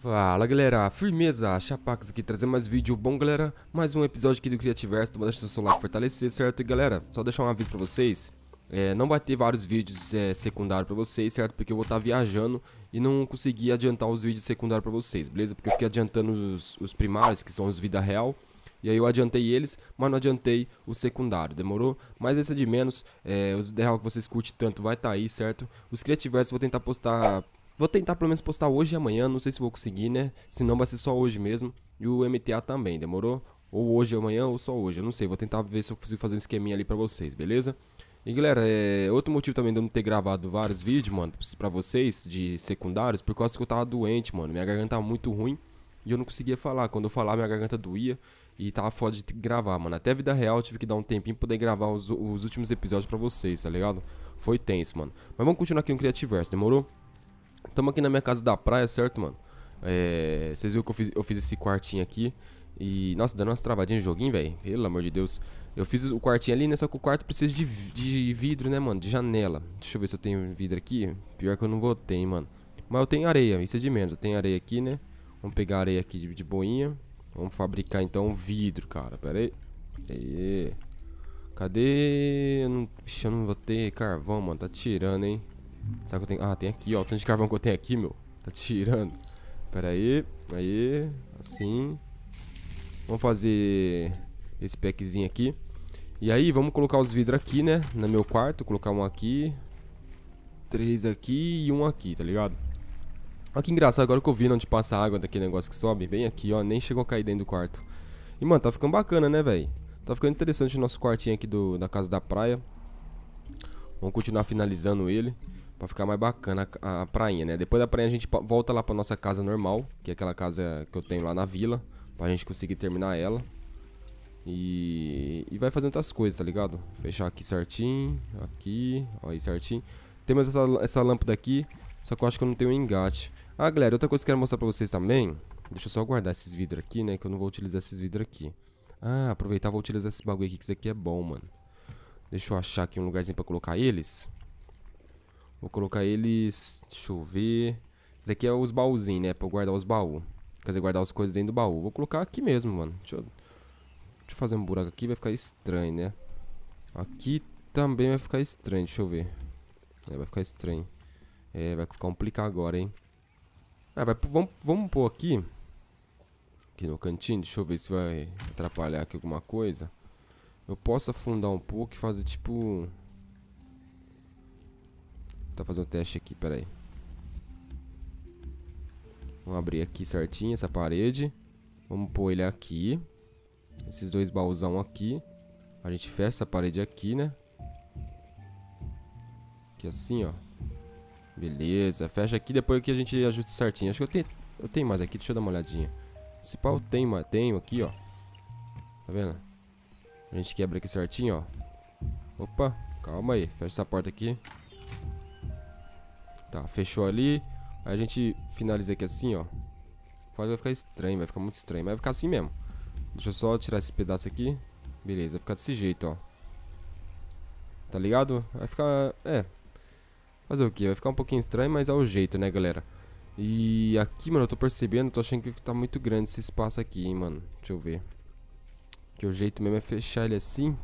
Fala galera, firmeza, Chapax aqui trazer mais vídeo bom galera, mais um episódio aqui do Criativerso, então deixa seu, seu like fortalecer, certo? E galera, só deixar um aviso pra vocês, é, não vai ter vários vídeos é, secundários para vocês, certo? Porque eu vou estar tá viajando e não consegui adiantar os vídeos secundários para vocês, beleza? Porque eu fiquei adiantando os, os primários, que são os vida real, e aí eu adiantei eles, mas não adiantei o secundário, demorou? Mas esse é de menos, é, os derral que vocês escute tanto vai estar tá aí, certo? Os criativos vou tentar postar... Vou tentar pelo menos postar hoje e amanhã, não sei se vou conseguir, né? Se não, vai ser só hoje mesmo. E o MTA também, demorou? Ou hoje, amanhã, ou só hoje, eu não sei. Vou tentar ver se eu consigo fazer um esqueminha ali pra vocês, beleza? E galera, é... outro motivo também de eu não ter gravado vários vídeos, mano, pra vocês, de secundários, por causa que eu tava doente, mano. Minha garganta tava tá muito ruim e eu não conseguia falar. Quando eu falava, minha garganta doía e tava foda de gravar, mano. Até a vida real eu tive que dar um tempinho pra poder gravar os, os últimos episódios para vocês, tá ligado? Foi tenso, mano. Mas vamos continuar aqui no Criativerse, demorou? Tamo aqui na minha casa da praia, certo, mano? É, vocês viram que eu fiz, eu fiz esse quartinho aqui. E, nossa, dando umas travadinhas no joguinho, velho. Pelo amor de Deus. Eu fiz o quartinho ali, né? Só que o quarto precisa de, de vidro, né, mano? De janela. Deixa eu ver se eu tenho vidro aqui. Pior que eu não vou ter, hein, mano. Mas eu tenho areia, isso é de menos. Eu tenho areia aqui, né? Vamos pegar areia aqui de, de boinha. Vamos fabricar então um vidro, cara. Pera aí. Cadê? Eu não... eu não vou ter carvão, mano. Tá tirando, hein? Será que eu tenho... Ah, tem aqui, ó. O tanto de carvão que eu tenho aqui, meu. Tá tirando. Pera aí. Aí. Assim. Vamos fazer esse packzinho aqui. E aí, vamos colocar os vidros aqui, né? No meu quarto. Colocar um aqui. Três aqui e um aqui, tá ligado? Olha que engraçado, agora que eu vi onde passa a água daquele negócio que sobe, bem aqui, ó, nem chegou a cair dentro do quarto. E, mano, tá ficando bacana, né, velho? Tá ficando interessante o nosso quartinho aqui do, da casa da praia. Vamos continuar finalizando ele pra ficar mais bacana a, a prainha, né? Depois da praia a gente volta lá pra nossa casa normal, que é aquela casa que eu tenho lá na vila, pra gente conseguir terminar ela. E, e vai fazendo outras coisas, tá ligado? Fechar aqui certinho, aqui, ó aí certinho. Temos essa, essa lâmpada aqui, só que eu acho que eu não tenho engate. Ah, galera, outra coisa que eu quero mostrar pra vocês também. Deixa eu só guardar esses vidros aqui, né? Que eu não vou utilizar esses vidros aqui. Ah, aproveitar vou utilizar esse bagulho aqui, que isso aqui é bom, mano. Deixa eu achar aqui um lugarzinho pra colocar eles. Vou colocar eles... Deixa eu ver... Isso daqui é os baúzinhos, né? Pra eu guardar os baús. Quer dizer, guardar as coisas dentro do baú. Vou colocar aqui mesmo, mano. Deixa eu... Deixa eu fazer um buraco aqui, vai ficar estranho, né? Aqui também vai ficar estranho, deixa eu ver. É, vai ficar estranho. É, vai complicar agora, hein? Ah, vai, vamos, vamos pôr aqui. Aqui no cantinho. Deixa eu ver se vai atrapalhar aqui alguma coisa. Eu posso afundar um pouco e fazer tipo... Tá fazendo um teste aqui, peraí. Vamos abrir aqui certinho essa parede. Vamos pôr ele aqui. Esses dois baúzão aqui. A gente fecha essa parede aqui, né? Aqui assim, ó. Beleza, fecha aqui, depois aqui a gente ajusta certinho. Acho que eu tenho, eu tenho mais aqui, deixa eu dar uma olhadinha. Esse pau tem, mano, tenho aqui, ó. Tá vendo? A gente quebra aqui certinho, ó. Opa, calma aí, fecha essa porta aqui. Tá, fechou ali. Aí a gente finaliza aqui assim, ó. Fora vai ficar estranho, vai ficar muito estranho, mas vai ficar assim mesmo. Deixa eu só tirar esse pedaço aqui. Beleza, vai ficar desse jeito, ó. Tá ligado? Vai ficar... É, Fazer o que? Vai ficar um pouquinho estranho, mas é o jeito, né, galera? E aqui, mano, eu tô percebendo, tô achando que tá muito grande esse espaço aqui, hein, mano. Deixa eu ver. Que o jeito mesmo é fechar ele assim.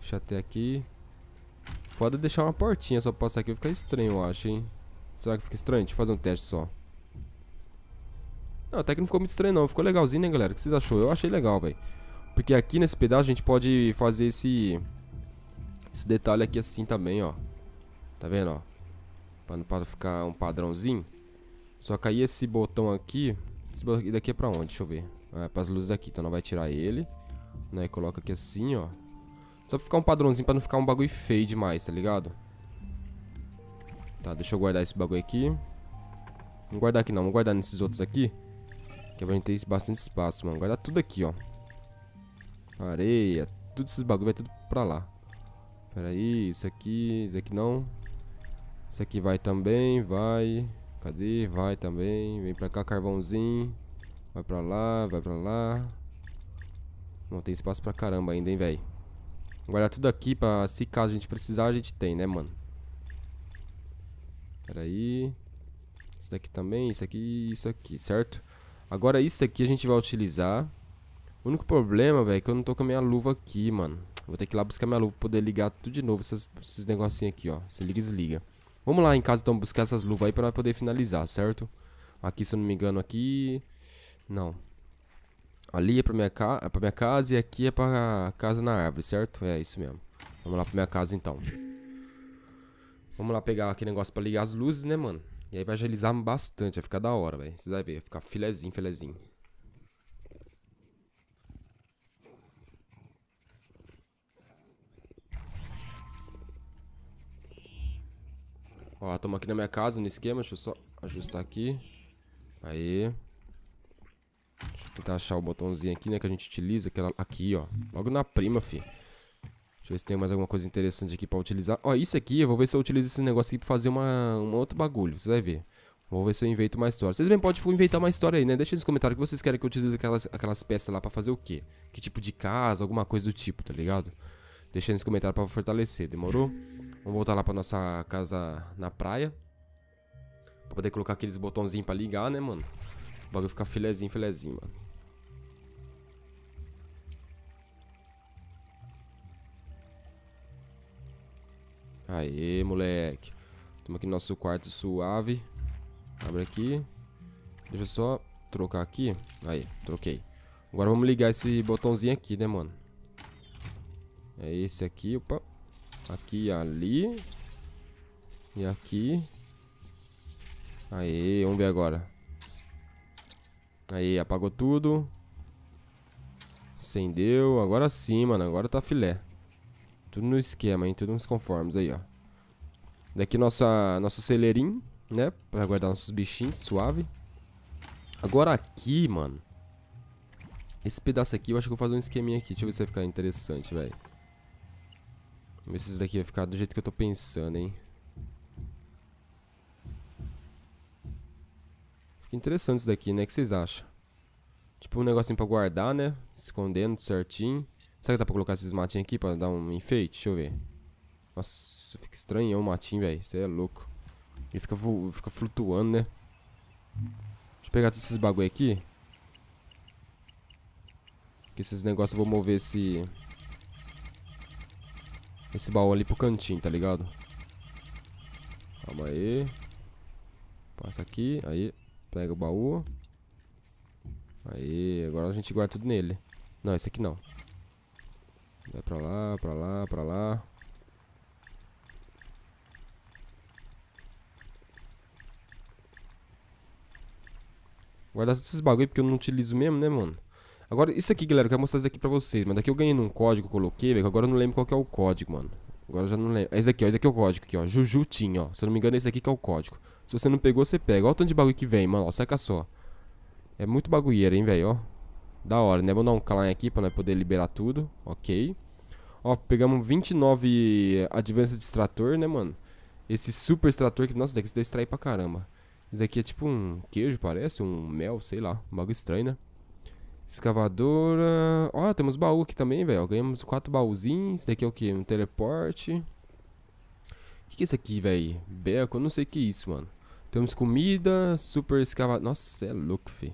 Deixa até aqui. Foda deixar uma portinha só pra passar aqui, fica estranho, eu acho, hein. Será que fica estranho? Deixa eu fazer um teste só. Não, até que não ficou muito estranho não. Ficou legalzinho, né, galera? O que vocês achou? Eu achei legal, velho. Porque aqui nesse pedaço a gente pode fazer esse... Esse detalhe aqui assim também, ó. Tá vendo, ó? Pra, pra ficar um padrãozinho. Só que aí esse botão aqui... Esse botão aqui daqui é pra onde? Deixa eu ver. É pras luzes aqui. Então não vai tirar ele. Né? Coloca aqui assim, ó. Só pra ficar um padrãozinho, pra não ficar um bagulho feio demais, tá ligado? Tá, deixa eu guardar esse bagulho aqui. Não guardar aqui não, vamos guardar nesses outros aqui. Que é pra gente ter bastante espaço, mano. Guardar tudo aqui, ó. Areia, tudo esses bagulho vai tudo pra lá. Pera aí, isso aqui, isso aqui não. Esse aqui vai também, vai. Cadê? Vai também. Vem pra cá, carvãozinho. Vai pra lá, vai pra lá. Não tem espaço pra caramba ainda, hein, velho. Guardar tudo aqui pra se caso a gente precisar, a gente tem, né, mano? Pera aí. Isso daqui também, isso aqui e isso aqui, certo? Agora isso aqui a gente vai utilizar. O único problema, velho, é que eu não tô com a minha luva aqui, mano. Vou ter que ir lá buscar minha luva pra poder ligar tudo de novo esses, esses negocinhos aqui, ó. Se liga e desliga. Vamos lá em casa então buscar essas luvas aí pra poder finalizar, certo? Aqui, se eu não me engano, aqui... Não. Ali é pra minha, ca... é pra minha casa e aqui é pra casa na árvore, certo? É, isso mesmo. Vamos lá pra minha casa então. Vamos lá pegar aquele negócio pra ligar as luzes, né, mano? E aí vai agilizar bastante, vai ficar da hora, velho. Vocês vão ver, vai ficar filezinho, filezinho. Ó, estamos aqui na minha casa, no esquema. Deixa eu só ajustar aqui. Aí. Deixa eu tentar achar o botãozinho aqui, né? Que a gente utiliza. Aquela... Aqui, ó. Logo na prima, fi. Deixa eu ver se tem mais alguma coisa interessante aqui pra utilizar. Ó, isso aqui, eu vou ver se eu utilizo esse negócio aqui pra fazer uma, um outro bagulho. Você vai ver. Vou ver se eu invento uma história. Vocês bem podem tipo, inventar uma história aí, né? Deixa nos comentários que vocês querem que eu utilize aquelas, aquelas peças lá pra fazer o quê? Que tipo de casa, alguma coisa do tipo, tá ligado? Deixa nos comentários pra fortalecer, demorou? Vamos voltar lá pra nossa casa na praia. Pra poder colocar aqueles botãozinhos pra ligar, né, mano? O bagulho ficar filezinho, filezinho, mano. Aê, moleque. Tamo aqui no nosso quarto suave. Abre aqui. Deixa eu só trocar aqui. Aí, troquei. Agora vamos ligar esse botãozinho aqui, né, mano? É esse aqui, opa. Aqui, ali. E aqui. Aí, vamos ver agora. Aí, apagou tudo. Acendeu. Agora sim, mano. Agora tá filé. Tudo no esquema, hein? Tudo nos conformes aí, ó. Daqui nossa, nosso celeirinho, né? Pra guardar nossos bichinhos, suave. Agora aqui, mano. Esse pedaço aqui, eu acho que eu vou fazer um esqueminha aqui. Deixa eu ver se vai ficar interessante, velho. Vamos ver se isso daqui vai ficar do jeito que eu tô pensando, hein. Fica interessante isso daqui, né? O que vocês acham? Tipo um negocinho pra guardar, né? Escondendo certinho. Será que dá pra colocar esses matinhos aqui pra dar um enfeite? Deixa eu ver. Nossa, fica estranho, o um matinho, velho. Você é louco. Ele fica, fica flutuando, né? Deixa eu pegar todos esses bagulho aqui. Que esses negócios eu vou mover esse esse baú ali pro cantinho, tá ligado? Calma aí. Passa aqui, aí pega o baú. Aí, agora a gente guarda tudo nele. Não, esse aqui não. Vai pra lá, pra lá, pra lá. Guardar todos esses bagulho porque eu não utilizo mesmo, né, mano? Agora, isso aqui, galera, eu quero mostrar isso aqui pra vocês, mano. Daqui eu ganhei num código que coloquei, velho. Agora eu não lembro qual que é o código, mano. Agora eu já não lembro. É esse aqui, ó. Esse aqui é o código aqui, ó. Jujutin, ó. Se eu não me engano, esse aqui que é o código. Se você não pegou, você pega. Olha o tanto de bagulho que vem, mano. Ó, saca só. É muito bagulheiro, hein, velho, ó. Da hora, né? Vou dar um climb aqui pra nós poder liberar tudo. Ok. Ó, pegamos 29 eh, Advanced extrator, né, mano? Esse super extrator que... Nossa, daqui se extrair pra caramba. Isso aqui é tipo um queijo, parece. Um mel, sei lá. Um bagulho estranho, né? Escavadora. Ó, oh, temos baú aqui também, velho. Ganhamos quatro baúzinhos. Isso daqui é o quê? Um teleporte. O que, que é isso aqui, velho? Beco, eu não sei o que é isso, mano. Temos comida, super escava Nossa, é louco, fi.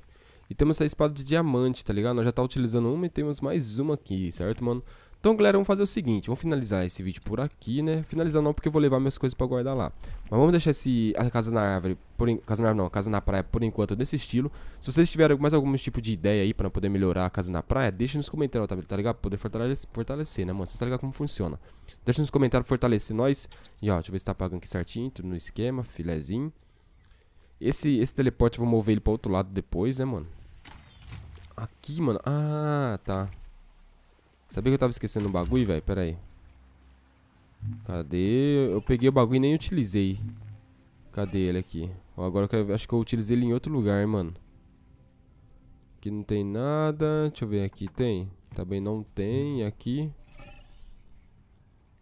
E temos essa espada de diamante, tá ligado? Nós já tá utilizando uma e temos mais uma aqui, certo, mano? Então, galera, vamos fazer o seguinte, vamos finalizar esse vídeo por aqui, né? Finalizar não, porque eu vou levar minhas coisas pra guardar lá. Mas vamos deixar esse, a casa na árvore, por, in, casa na árvore não, casa na praia por enquanto desse estilo. Se vocês tiverem mais algum tipo de ideia aí pra poder melhorar a casa na praia, deixa nos comentários, tá, tá ligado? poder fortalecer, fortalecer, né, mano? Vocês tá ligado como funciona. Deixa nos comentários fortalecer nós. E ó, deixa eu ver se tá pagando aqui certinho, tudo no esquema, filezinho. Esse, esse teleporte eu vou mover ele pra outro lado depois, né, mano? Aqui, mano. Ah, tá. Sabia que eu tava esquecendo um bagulho, velho? Pera aí. Cadê? Eu peguei o bagulho e nem utilizei. Cadê ele aqui? Ó, agora eu acho que eu utilizei ele em outro lugar, hein, mano. Aqui não tem nada. Deixa eu ver aqui. Tem? Também não tem. Aqui.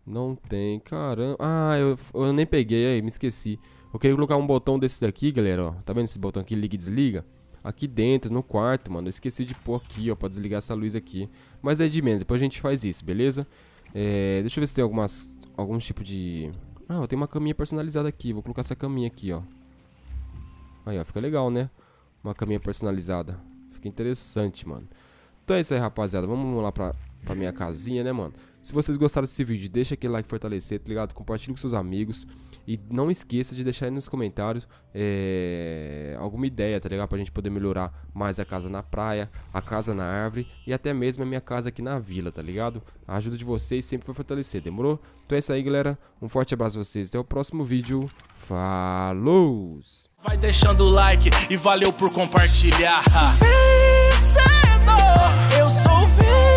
Não tem. Caramba. Ah, eu, eu nem peguei aí. Me esqueci. Eu queria colocar um botão desse daqui, galera. Ó. Tá vendo esse botão aqui? Liga e desliga aqui dentro, no quarto, mano. Eu esqueci de pôr aqui, ó, pra desligar essa luz aqui. Mas é de menos, depois a gente faz isso, beleza? É, deixa eu ver se tem algumas, algum tipo de... Ah, eu tenho uma caminha personalizada aqui. Vou colocar essa caminha aqui, ó. Aí, ó, fica legal, né? Uma caminha personalizada. Fica interessante, mano. Então é isso aí, rapaziada. Vamos lá pra, pra minha casinha, né, mano? Se vocês gostaram desse vídeo, deixa aquele like fortalecer, tá ligado? Compartilha com seus amigos. E não esqueça de deixar aí nos comentários é, alguma ideia, tá ligado? Pra gente poder melhorar mais a casa na praia, a casa na árvore e até mesmo a minha casa aqui na vila, tá ligado? A ajuda de vocês sempre vai fortalecer, demorou? Então é isso aí, galera. Um forte abraço a vocês. Até o próximo vídeo. Falou! Vai deixando o like e valeu por compartilhar. Vencedor, eu sou vencedor.